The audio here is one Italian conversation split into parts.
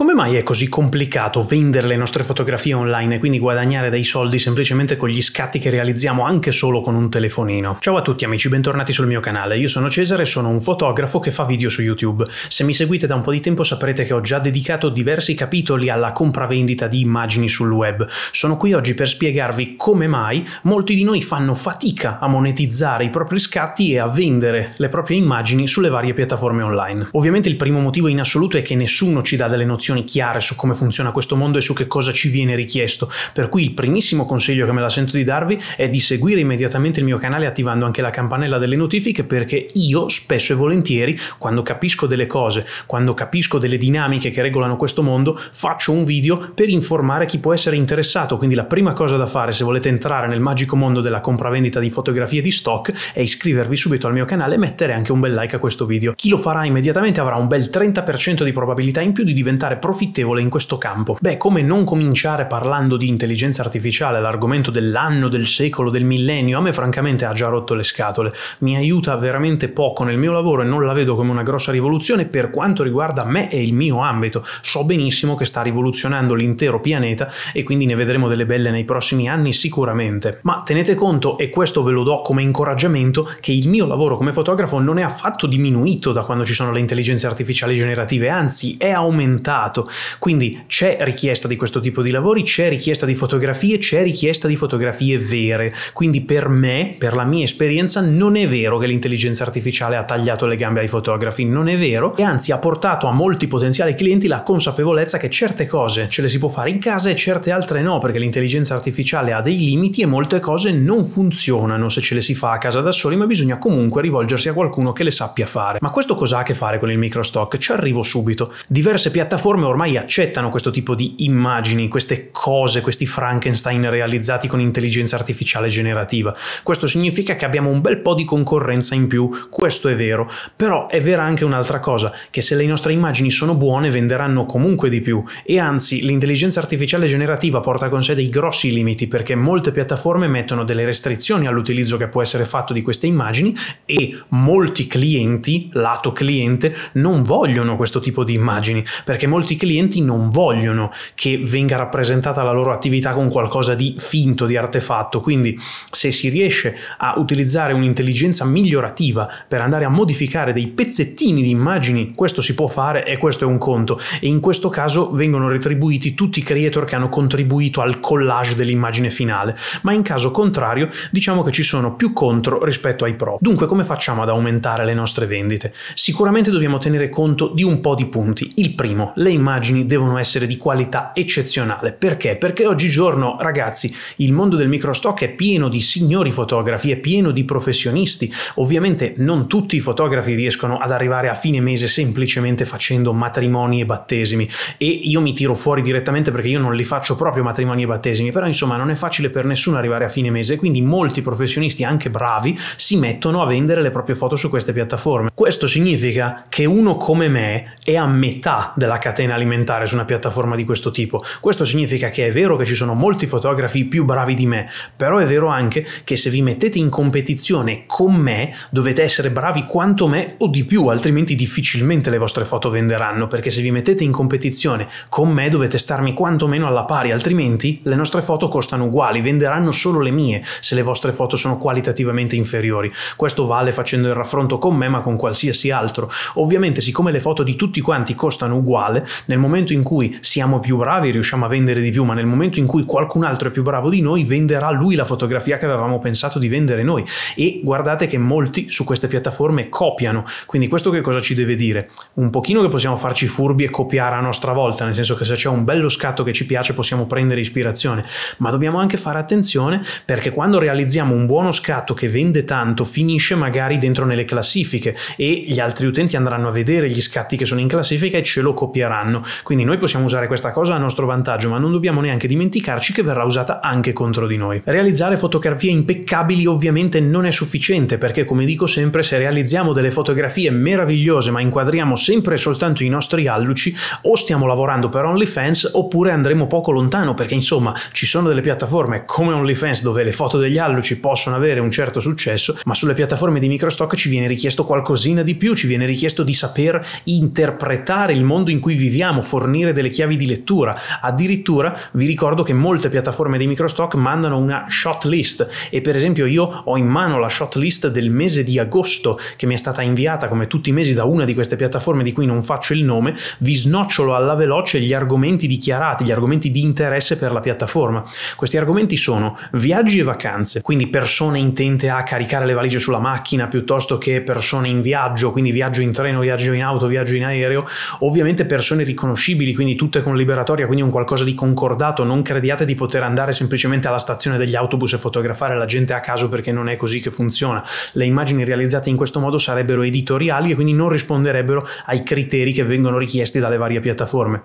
Come mai è così complicato vendere le nostre fotografie online e quindi guadagnare dei soldi semplicemente con gli scatti che realizziamo anche solo con un telefonino? Ciao a tutti amici, bentornati sul mio canale. Io sono Cesare e sono un fotografo che fa video su YouTube. Se mi seguite da un po' di tempo saprete che ho già dedicato diversi capitoli alla compravendita di immagini sul web. Sono qui oggi per spiegarvi come mai molti di noi fanno fatica a monetizzare i propri scatti e a vendere le proprie immagini sulle varie piattaforme online. Ovviamente il primo motivo in assoluto è che nessuno ci dà delle nozioni istruzioni chiare su come funziona questo mondo e su che cosa ci viene richiesto. Per cui il primissimo consiglio che me la sento di darvi è di seguire immediatamente il mio canale attivando anche la campanella delle notifiche perché io spesso e volentieri quando capisco delle cose, quando capisco delle dinamiche che regolano questo mondo, faccio un video per informare chi può essere interessato. Quindi la prima cosa da fare se volete entrare nel magico mondo della compravendita di fotografie di stock è iscrivervi subito al mio canale e mettere anche un bel like a questo video. Chi lo farà immediatamente avrà un bel 30% di probabilità in più di diventare profittevole in questo campo? Beh, come non cominciare parlando di intelligenza artificiale, l'argomento dell'anno, del secolo, del millennio, a me francamente ha già rotto le scatole. Mi aiuta veramente poco nel mio lavoro e non la vedo come una grossa rivoluzione per quanto riguarda me e il mio ambito. So benissimo che sta rivoluzionando l'intero pianeta e quindi ne vedremo delle belle nei prossimi anni sicuramente. Ma tenete conto, e questo ve lo do come incoraggiamento, che il mio lavoro come fotografo non è affatto diminuito da quando ci sono le intelligenze artificiali generative, anzi è aumentato dato. Quindi c'è richiesta di questo tipo di lavori, c'è richiesta di fotografie, c'è richiesta di fotografie vere. Quindi per me, per la mia esperienza, non è vero che l'intelligenza artificiale ha tagliato le gambe ai fotografi, non è vero, e anzi ha portato a molti potenziali clienti la consapevolezza che certe cose ce le si può fare in casa e certe altre no, perché l'intelligenza artificiale ha dei limiti e molte cose non funzionano se ce le si fa a casa da soli, ma bisogna comunque rivolgersi a qualcuno che le sappia fare. Ma questo cosa ha a che fare con il microstock? Ci arrivo subito. Diverse piattaforme piattaforme ormai accettano questo tipo di immagini, queste cose, questi Frankenstein realizzati con intelligenza artificiale generativa. Questo significa che abbiamo un bel po' di concorrenza in più, questo è vero, però è vera anche un'altra cosa, che se le nostre immagini sono buone venderanno comunque di più e anzi l'intelligenza artificiale generativa porta con sé dei grossi limiti perché molte piattaforme mettono delle restrizioni all'utilizzo che può essere fatto di queste immagini e molti clienti, lato cliente, non vogliono questo tipo di immagini perché molti molti clienti non vogliono che venga rappresentata la loro attività con qualcosa di finto, di artefatto, quindi se si riesce a utilizzare un'intelligenza migliorativa per andare a modificare dei pezzettini di immagini, questo si può fare e questo è un conto e in questo caso vengono retribuiti tutti i creator che hanno contribuito al collage dell'immagine finale, ma in caso contrario diciamo che ci sono più contro rispetto ai pro. Dunque come facciamo ad aumentare le nostre vendite? Sicuramente dobbiamo tenere conto di un po' di punti. Il primo, le le immagini devono essere di qualità eccezionale. Perché? Perché oggigiorno, ragazzi, il mondo del microstock è pieno di signori fotografi, è pieno di professionisti. Ovviamente non tutti i fotografi riescono ad arrivare a fine mese semplicemente facendo matrimoni e battesimi e io mi tiro fuori direttamente perché io non li faccio proprio matrimoni e battesimi, però insomma non è facile per nessuno arrivare a fine mese, quindi molti professionisti anche bravi si mettono a vendere le proprie foto su queste piattaforme. Questo significa che uno come me è a metà della categoria catena alimentare su una piattaforma di questo tipo. Questo significa che è vero che ci sono molti fotografi più bravi di me, però è vero anche che se vi mettete in competizione con me dovete essere bravi quanto me o di più, altrimenti difficilmente le vostre foto venderanno, perché se vi mettete in competizione con me dovete starmi quantomeno alla pari, altrimenti le nostre foto costano uguali, venderanno solo le mie se le vostre foto sono qualitativamente inferiori. Questo vale facendo il raffronto con me ma con qualsiasi altro. Ovviamente siccome le foto di tutti quanti costano uguale, nel momento in cui siamo più bravi riusciamo a vendere di più, ma nel momento in cui qualcun altro è più bravo di noi venderà lui la fotografia che avevamo pensato di vendere noi. E guardate che molti su queste piattaforme copiano. Quindi questo che cosa ci deve dire? Un pochino che possiamo farci furbi e copiare a nostra volta, nel senso che se c'è un bello scatto che ci piace possiamo prendere ispirazione, ma dobbiamo anche fare attenzione perché quando realizziamo un buono scatto che vende tanto finisce magari dentro nelle classifiche e gli altri utenti andranno a vedere gli scatti che sono in classifica e ce lo copieranno verranno. Quindi noi possiamo usare questa cosa a nostro vantaggio, ma non dobbiamo neanche dimenticarci che verrà usata anche contro di noi. Realizzare fotografie impeccabili ovviamente non è sufficiente perché come dico sempre se realizziamo delle fotografie meravigliose ma inquadriamo sempre e soltanto i nostri alluci o stiamo lavorando per OnlyFans oppure andremo poco lontano perché insomma ci sono delle piattaforme come OnlyFans dove le foto degli alluci possono avere un certo successo ma sulle piattaforme di microstock ci viene richiesto qualcosina di più, ci viene richiesto di saper interpretare il mondo in cui viviamo viviamo, fornire delle chiavi di lettura. Addirittura vi ricordo che molte piattaforme di microstock mandano una shot list e per esempio io ho in mano la shot list del mese di agosto che mi è stata inviata come tutti i mesi da una di queste piattaforme di cui non faccio il nome, vi snocciolo alla veloce gli argomenti dichiarati, gli argomenti di interesse per la piattaforma. Questi argomenti sono viaggi e vacanze, quindi persone intente a caricare le valigie sulla macchina piuttosto che persone in viaggio, quindi viaggio in treno, viaggio in auto, viaggio in aereo, ovviamente persone persone riconoscibili, quindi tutte con liberatoria, quindi un qualcosa di concordato, non crediate di poter andare semplicemente alla stazione degli autobus e fotografare la gente a caso perché non è così che funziona. Le immagini realizzate in questo modo sarebbero editoriali e quindi non risponderebbero ai criteri che vengono richiesti dalle varie piattaforme.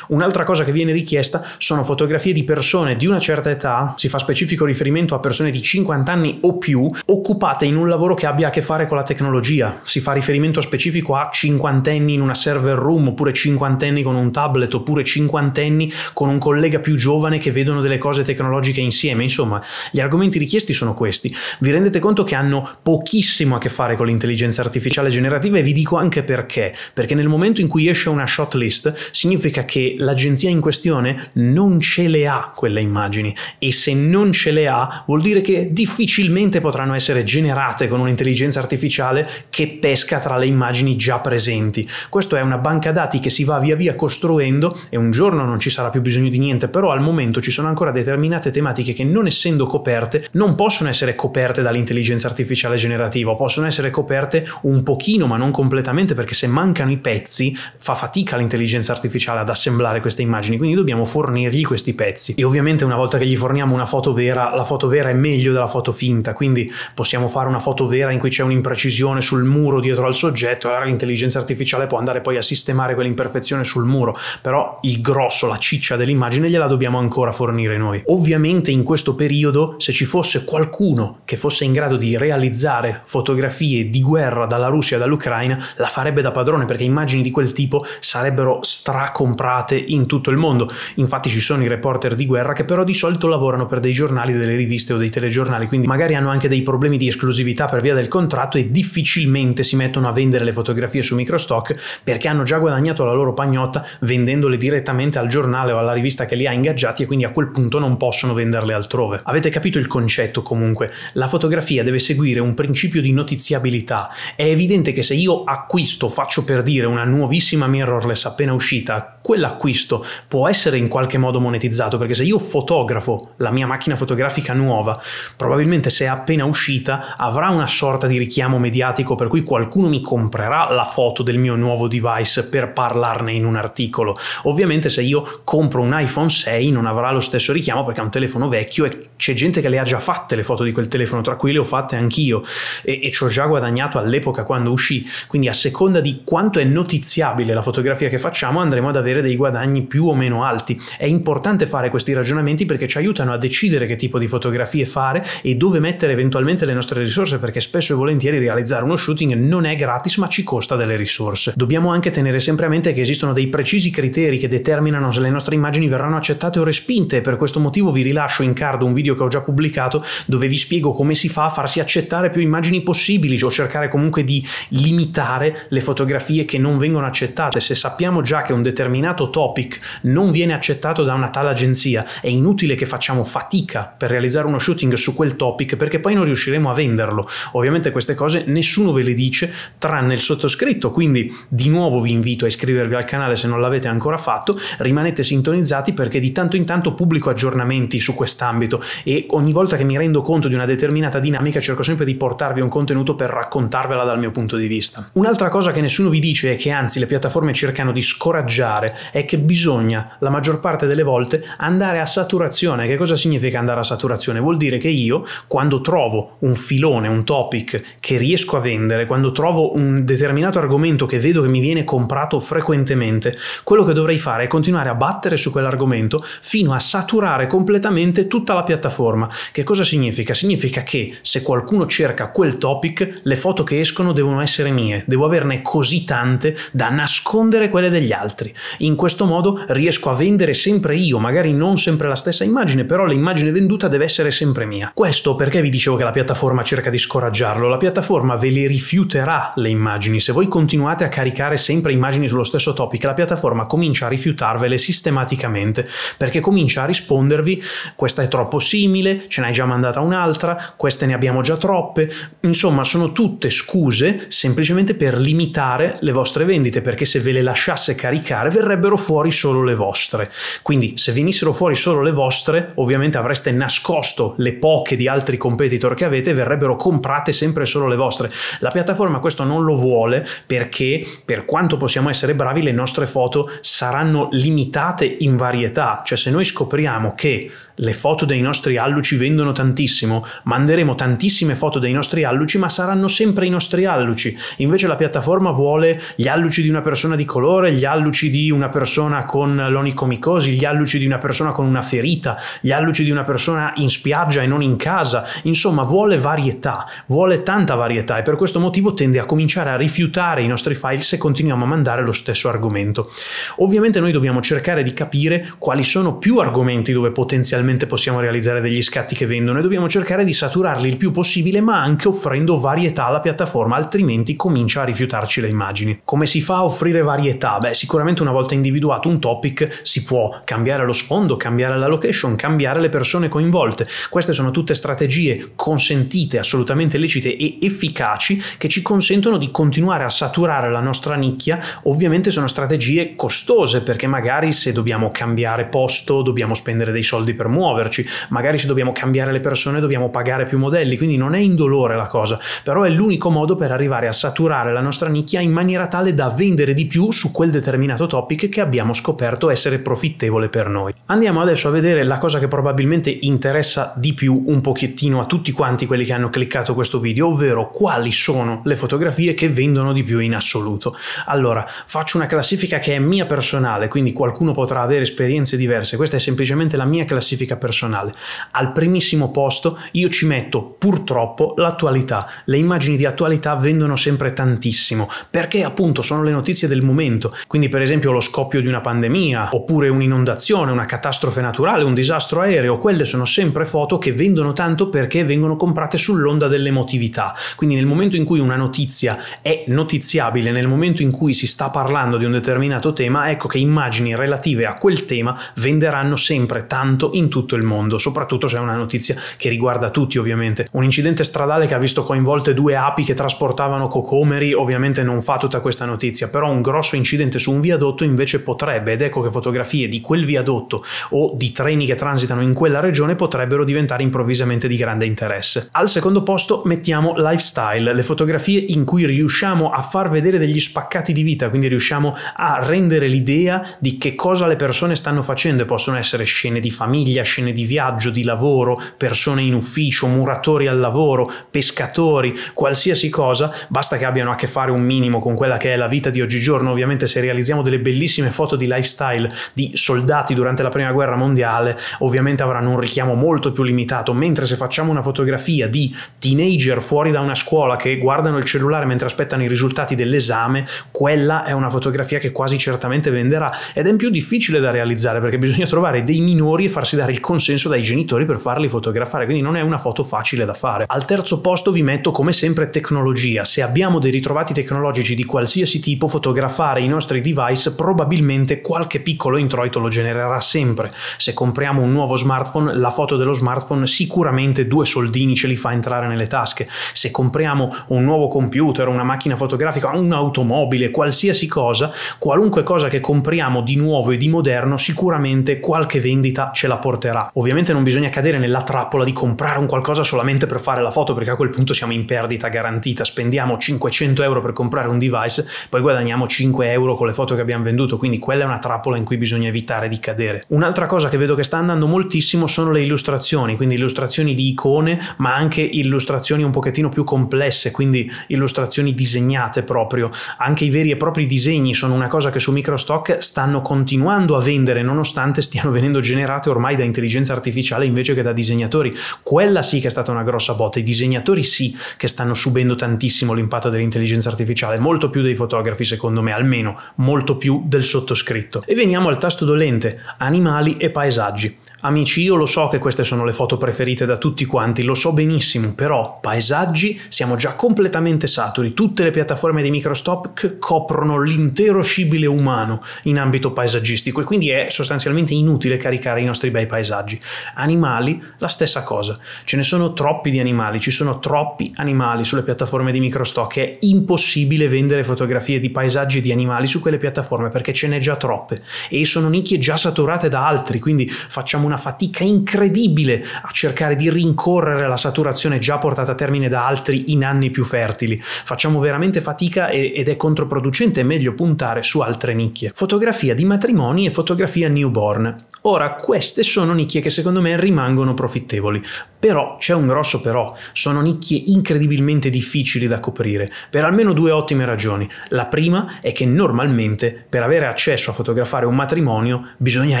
Un'altra cosa che viene richiesta sono fotografie di persone di una certa età, si fa specifico riferimento a persone di 50 anni o più, occupate in un lavoro che abbia a che fare con la tecnologia. Si fa riferimento specifico a cinquantenni in una server room, oppure cinquantenni con un tablet, oppure cinquantenni con un collega più giovane che vedono delle cose tecnologiche insieme. Insomma, gli argomenti richiesti sono questi. Vi rendete conto che hanno pochissimo a che fare con l'intelligenza artificiale generativa e vi dico anche perché. Perché nel momento in cui esce una shot list significa che l'agenzia in questione non ce le ha quelle immagini e se non ce le ha vuol dire che difficilmente potranno essere generate con un'intelligenza artificiale che pesca tra le immagini già presenti. Questa è una banca dati che si va via via costruendo e un giorno non ci sarà più bisogno di niente, però al momento ci sono ancora determinate tematiche che non essendo coperte non possono essere coperte dall'intelligenza artificiale generativa, possono essere coperte un pochino ma non completamente perché se mancano i pezzi fa fatica l'intelligenza artificiale ad assemblare assemblare queste immagini, quindi dobbiamo fornirgli questi pezzi. E ovviamente una volta che gli forniamo una foto vera, la foto vera è meglio della foto finta, quindi possiamo fare una foto vera in cui c'è un'imprecisione sul muro dietro al soggetto, allora l'intelligenza artificiale può andare poi a sistemare quell'imperfezione sul muro, però il grosso, la ciccia dell'immagine gliela dobbiamo ancora fornire noi. Ovviamente in questo periodo, se ci fosse qualcuno che fosse in grado di realizzare fotografie di guerra dalla Russia e dall'Ucraina, la farebbe da padrone perché immagini di quel tipo sarebbero stracomprate inviate in tutto il mondo. Infatti ci sono i reporter di guerra che però di solito lavorano per dei giornali, delle riviste o dei telegiornali, quindi magari hanno anche dei problemi di esclusività per via del contratto e difficilmente si mettono a vendere le fotografie su microstock perché hanno già guadagnato la loro pagnotta vendendole direttamente al giornale o alla rivista che li ha ingaggiati e quindi a quel punto non possono venderle altrove. Avete capito il concetto comunque? La fotografia deve seguire un principio di notiziabilità. È evidente che se io acquisto, faccio per dire, una nuovissima mirrorless appena uscita, quell'acquisto può essere in qualche modo monetizzato, perché se io fotografo la mia macchina fotografica nuova, probabilmente se è appena uscita avrà una sorta di richiamo mediatico per cui qualcuno mi comprerà la foto del mio nuovo device per parlarne in un articolo. Ovviamente se io compro un iPhone 6 non avrà lo stesso richiamo perché è un telefono vecchio e c'è gente che le ha già fatte le foto di quel telefono, tra cui le ho fatte anch'io e, e ci ho già guadagnato all'epoca quando uscì. Quindi a seconda di quanto è notiziabile la fotografia che facciamo andremo ad avere avere dei guadagni più o meno alti. È importante fare questi ragionamenti perché ci aiutano a decidere che tipo di fotografie fare e dove mettere eventualmente le nostre risorse perché spesso e volentieri realizzare uno shooting non è gratis ma ci costa delle risorse. Dobbiamo anche tenere sempre a mente che esistono dei precisi criteri che determinano se le nostre immagini verranno accettate o respinte e per questo motivo vi rilascio in card un video che ho già pubblicato dove vi spiego come si fa a farsi accettare più immagini possibili o cercare comunque di limitare le fotografie che non vengono accettate. Se sappiamo già che un determinato determinato topic non viene accettato da una tale agenzia, è inutile che facciamo fatica per realizzare uno shooting su quel topic perché poi non riusciremo a venderlo. Ovviamente queste cose nessuno ve le dice tranne il sottoscritto, quindi di nuovo vi invito a iscrivervi al canale se non l'avete ancora fatto, rimanete sintonizzati perché di tanto in tanto pubblico aggiornamenti su quest'ambito e ogni volta che mi rendo conto di una determinata dinamica cerco sempre di portarvi un contenuto per raccontarvela dal mio punto di vista. Un'altra cosa che nessuno vi dice è che anzi le piattaforme cercano di scoraggiare fare è che bisogna la maggior parte delle volte andare a saturazione. Che cosa significa andare a saturazione? Vuol dire che io quando trovo un filone, un topic che riesco a vendere, quando trovo un determinato argomento che vedo che mi viene comprato frequentemente, quello che dovrei fare è continuare a battere su quell'argomento fino a saturare completamente tutta la piattaforma. Che cosa significa? Significa che se qualcuno cerca quel topic, le foto che escono devono essere mie, devo averne così tante da nascondere quelle degli altri. In questo modo riesco a vendere sempre io, magari non sempre la stessa immagine, però l'immagine venduta deve essere sempre mia. Questo perché vi dicevo che la piattaforma cerca di scoraggiarlo, la piattaforma ve le rifiuterà le immagini. Se voi continuate a caricare sempre immagini sullo stesso topic, la piattaforma comincia a rifiutarvele sistematicamente perché comincia a rispondervi questa è troppo simile, ce n'hai già mandata un'altra, queste ne abbiamo già troppe. Insomma, sono tutte scuse semplicemente per limitare le vostre vendite, perché se ve le lasciasse caricare verrebbe verrebbero fuori solo le vostre. Quindi se venissero fuori solo le vostre, ovviamente avreste nascosto le poche di altri competitor che avete, verrebbero comprate sempre solo le vostre. La piattaforma questo non lo vuole perché per quanto possiamo essere bravi le nostre foto saranno limitate in varietà, cioè se noi scopriamo che le foto dei nostri alluci vendono tantissimo, manderemo tantissime foto dei nostri alluci, ma saranno sempre i nostri alluci. Invece la piattaforma vuole gli alluci di una persona di colore, gli alluci di una persona con l'onicomicosi, gli alluci di una persona con una ferita, gli alluci di una persona in spiaggia e non in casa. Insomma, vuole varietà, vuole tanta varietà e per questo motivo tende a cominciare a rifiutare i nostri file se continuiamo a mandare lo stesso argomento. Ovviamente noi dobbiamo cercare di capire quali sono più argomenti dove potenzialmente difficilmente possiamo realizzare degli scatti che vendono e dobbiamo cercare di saturarli il più possibile ma anche offrendo varietà alla piattaforma altrimenti comincia a rifiutarci le immagini. Come si fa a offrire varietà? Beh sicuramente una volta individuato un topic si può cambiare lo sfondo, cambiare la location, cambiare le persone coinvolte. Queste sono tutte strategie consentite, assolutamente lecite e efficaci che ci consentono di continuare a saturare la nostra nicchia. Ovviamente sono strategie costose perché magari se dobbiamo cambiare posto dobbiamo spendere dei soldi per muoverci, magari se dobbiamo cambiare le persone dobbiamo pagare più modelli, quindi non è indolore la cosa, però è l'unico modo per arrivare a saturare la nostra nicchia in maniera tale da vendere di più su quel determinato topic che abbiamo scoperto essere profittevole per noi. Andiamo adesso a vedere la cosa che probabilmente interessa di più un pochettino a tutti quanti quelli che hanno cliccato questo video, ovvero quali sono le fotografie che vendono di più in assoluto. Allora, faccio una classifica che è mia personale, quindi qualcuno potrà avere esperienze diverse, questa è semplicemente la mia classifica classifica personale. Al primissimo posto io ci metto purtroppo l'attualità. Le immagini di attualità vendono sempre tantissimo perché appunto sono le notizie del momento. Quindi per esempio lo scoppio di una pandemia oppure un'inondazione, una catastrofe naturale, un disastro aereo, quelle sono sempre foto che vendono tanto perché vengono comprate sull'onda dell'emotività. Quindi nel momento in cui una notizia è notiziabile, nel momento in cui si sta parlando di un determinato tema, ecco che immagini relative a quel tema venderanno sempre tanto in tutto il mondo, soprattutto se è una notizia che riguarda tutti ovviamente. Un incidente stradale che ha visto coinvolte due api che trasportavano cocomeri ovviamente non fa tutta questa notizia, però un grosso incidente su un viadotto invece potrebbe, ed ecco che fotografie di quel viadotto o di treni che transitano in quella regione potrebbero diventare improvvisamente di grande interesse. Al secondo posto mettiamo lifestyle, le fotografie in cui riusciamo a far vedere degli spaccati di vita, quindi riusciamo a rendere l'idea di che cosa le persone stanno facendo e possono essere scene di famiglia, famiglia, scene di viaggio, di lavoro, persone in ufficio, muratori al lavoro, pescatori, qualsiasi cosa, basta che abbiano a che fare un minimo con quella che è la vita di oggigiorno. Ovviamente se realizziamo delle bellissime foto di lifestyle di soldati durante la Prima Guerra Mondiale, ovviamente avranno un richiamo molto più limitato, mentre se facciamo una fotografia di teenager fuori da una scuola che guardano il cellulare mentre aspettano i risultati dell'esame, quella è una fotografia che quasi certamente venderà ed è più difficile da realizzare perché bisogna trovare dei minori e farsi dare aspettare il consenso dai genitori per farli fotografare, quindi non è una foto facile da fare. Al terzo posto vi metto come sempre tecnologia, se abbiamo dei ritrovati tecnologici di qualsiasi tipo fotografare i nostri device probabilmente qualche piccolo introito lo genererà sempre, se compriamo un nuovo smartphone la foto dello smartphone sicuramente due soldini ce li fa entrare nelle tasche, se compriamo un nuovo computer, una macchina fotografica, un'automobile, qualsiasi cosa, qualunque cosa che compriamo di nuovo e di moderno sicuramente qualche vendita ce la porterà porterà. Ovviamente non bisogna cadere nella trappola di comprare un qualcosa solamente per fare la foto, perché a quel punto siamo in perdita garantita. Spendiamo 500 euro per comprare un device, poi guadagniamo 5 euro con le foto che abbiamo venduto, quindi quella è una trappola in cui bisogna evitare di cadere. Un'altra cosa che vedo che sta andando moltissimo sono le illustrazioni, quindi illustrazioni di icone, ma anche illustrazioni un pochettino più complesse, quindi illustrazioni disegnate proprio. Anche i veri e propri disegni sono una cosa che su MicroStock stanno continuando a vendere, nonostante stiano venendo generate ormai da intelligenza artificiale invece che da disegnatori. Quella sì che è stata una grossa botta, i disegnatori sì che stanno subendo tantissimo l'impatto dell'intelligenza artificiale, molto più dei fotografi secondo me, almeno molto più del sottoscritto. E veniamo al tasto dolente, animali e paesaggi. Amici, io lo so che queste sono le foto preferite da tutti quanti, lo so benissimo, però paesaggi siamo già completamente saturi, tutte le piattaforme di microstop coprono l'intero scibile umano in ambito paesaggistico e quindi è sostanzialmente inutile caricare i nostri bei paesaggi. Animali, la stessa cosa, ce ne sono troppi di animali, ci sono troppi animali sulle piattaforme di microstock, è impossibile vendere fotografie di paesaggi e di animali su quelle piattaforme perché ce n'è già troppe e sono nicchie già saturate da altri, quindi facciamo una fatica incredibile a cercare di rincorrere la saturazione già portata a termine da altri in anni più fertili. Facciamo veramente fatica ed è controproducente, è meglio puntare su altre nicchie. Fotografia di matrimoni e fotografia newborn. Ora, queste sono nicchie che secondo me rimangono profittevoli, però c'è un grosso però, sono nicchie incredibilmente difficili da coprire, per almeno due ottime ragioni. La prima è che normalmente per avere accesso a fotografare un matrimonio bisogna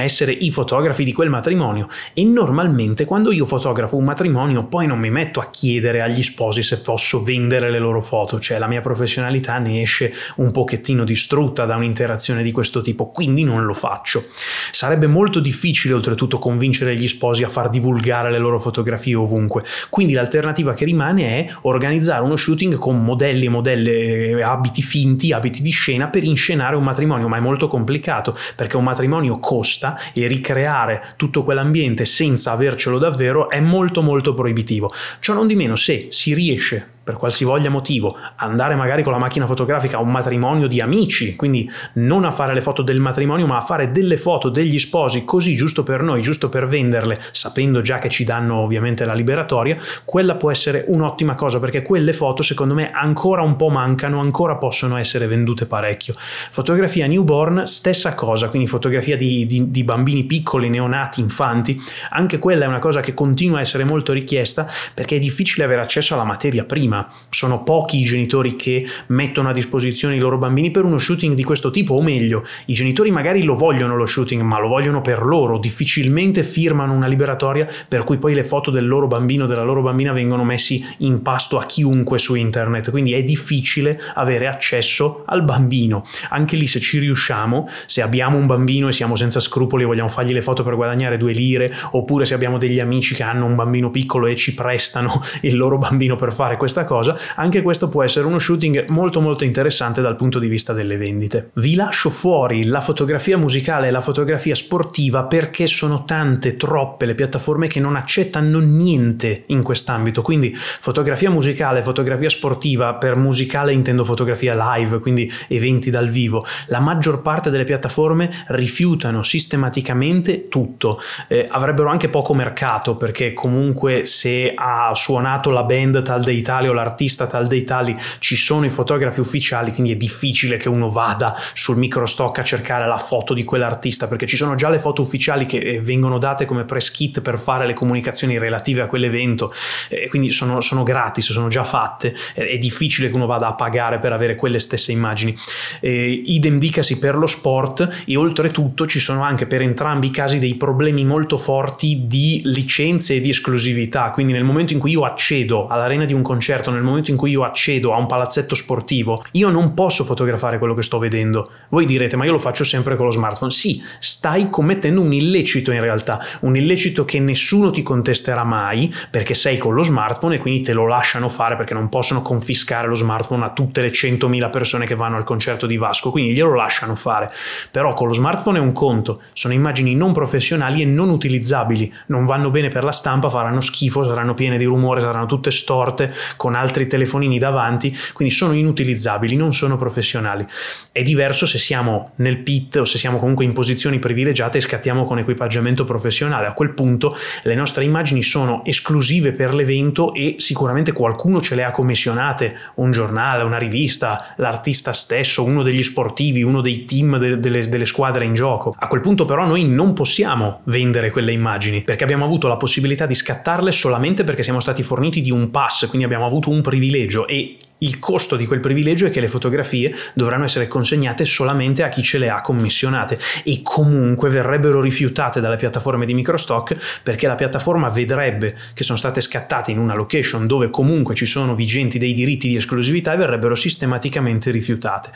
essere i fotografi di quel matrimonio matrimonio e normalmente quando io fotografo un matrimonio poi non mi metto a chiedere agli sposi se posso vendere le loro foto, cioè la mia professionalità ne esce un pochettino distrutta da un'interazione di questo tipo, quindi non lo faccio. Sarebbe molto difficile oltretutto convincere gli sposi a far divulgare le loro fotografie ovunque, quindi l'alternativa che rimane è organizzare uno shooting con modelli e modelle, eh, abiti finti, abiti di scena per inscenare un matrimonio, ma è molto complicato perché un matrimonio costa e ricreare tutto questo quell'ambiente senza avercelo davvero è molto molto proibitivo. Ciò non di meno se si riesce per qualsivoglia motivo, andare magari con la macchina fotografica a un matrimonio di amici, quindi non a fare le foto del matrimonio, ma a fare delle foto degli sposi così giusto per noi, giusto per venderle, sapendo già che ci danno ovviamente la liberatoria, quella può essere un'ottima cosa perché quelle foto secondo me ancora un po' mancano, ancora possono essere vendute parecchio. Fotografia newborn, stessa cosa, quindi fotografia di, di, di bambini piccoli, neonati, infanti, anche quella è una cosa che continua a essere molto richiesta perché è difficile avere accesso alla materia prima prima, sono pochi i genitori che mettono a disposizione i loro bambini per uno shooting di questo tipo, o meglio, i genitori magari lo vogliono lo shooting, ma lo vogliono per loro, difficilmente firmano una liberatoria per cui poi le foto del loro bambino, della loro bambina vengono messi in pasto a chiunque su internet, quindi è difficile avere accesso al bambino. Anche lì se ci riusciamo, se abbiamo un bambino e siamo senza scrupoli e vogliamo fargli le foto per guadagnare due lire, oppure se abbiamo degli amici che hanno un bambino piccolo e ci prestano il loro bambino per fare questa cosa, anche questo può essere uno shooting molto molto interessante dal punto di vista delle vendite. Vi lascio fuori la fotografia musicale e la fotografia sportiva perché sono tante, troppe le piattaforme che non accettano niente in quest'ambito, quindi fotografia musicale, fotografia sportiva, per musicale intendo fotografia live, quindi eventi dal vivo, la maggior parte delle piattaforme rifiutano sistematicamente tutto, eh, avrebbero anche poco mercato perché comunque se ha suonato la band tal d'Italia o l'artista tal dei tali, ci sono i fotografi ufficiali, quindi è difficile che uno vada sul microstock a cercare la foto di quell'artista, perché ci sono già le foto ufficiali che eh, vengono date come press kit per fare le comunicazioni relative a quell'evento, e eh, quindi sono, sono, gratis, sono già fatte, eh, è difficile che uno vada a pagare per avere quelle stesse immagini. Eh, idem dicasi per lo sport e oltretutto ci sono anche per entrambi i casi dei problemi molto forti di licenze e di esclusività, quindi nel momento in cui io accedo all'arena di un concerto, esperto, nel momento in cui io accedo a un palazzetto sportivo, io non posso fotografare quello che sto vedendo. Voi direte, ma io lo faccio sempre con lo smartphone. Sì, stai commettendo un illecito in realtà, un illecito che nessuno ti contesterà mai perché sei con lo smartphone e quindi te lo lasciano fare perché non possono confiscare lo smartphone a tutte le 100.000 persone che vanno al concerto di Vasco, quindi glielo lasciano fare. Però con lo smartphone è un conto, sono immagini non professionali e non utilizzabili, non vanno bene per la stampa, faranno schifo, saranno piene di rumore, saranno tutte storte, con con altri telefonini davanti, quindi sono inutilizzabili, non sono professionali. È diverso se siamo nel pit o se siamo comunque in posizioni privilegiate e scattiamo con equipaggiamento professionale. A quel punto le nostre immagini sono esclusive per l'evento e sicuramente qualcuno ce le ha commissionate, un giornale, una rivista, l'artista stesso, uno degli sportivi, uno dei team de- delle, delle squadre in gioco. A quel punto però noi non possiamo vendere quelle immagini perché abbiamo avuto la possibilità di scattarle solamente perché siamo stati forniti di un pass, quindi abbiamo avuto avuto un privilegio e il costo di quel privilegio è che le fotografie dovranno essere consegnate solamente a chi ce le ha commissionate e comunque verrebbero rifiutate dalle piattaforme di microstock perché la piattaforma vedrebbe che sono state scattate in una location dove comunque ci sono vigenti dei diritti di esclusività e verrebbero sistematicamente rifiutate.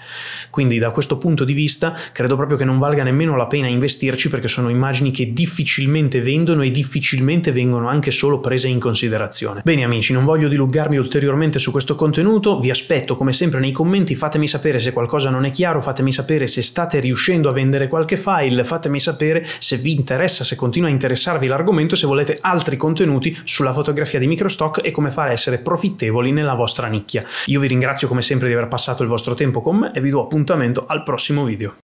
Quindi da questo punto di vista credo proprio che non valga nemmeno la pena investirci perché sono immagini che difficilmente vendono e difficilmente vengono anche solo prese in considerazione. Bene amici, non voglio dilungarmi ulteriormente su questo contenuto, vi aspetto come sempre nei commenti, fatemi sapere se qualcosa non è chiaro, fatemi sapere se state riuscendo a vendere qualche file, fatemi sapere se vi interessa, se continua a interessarvi l'argomento, se volete altri contenuti sulla fotografia di microstock e come fare a essere profittevoli nella vostra nicchia. Io vi ringrazio come sempre di aver passato il vostro tempo con me e vi do appuntamento al prossimo video.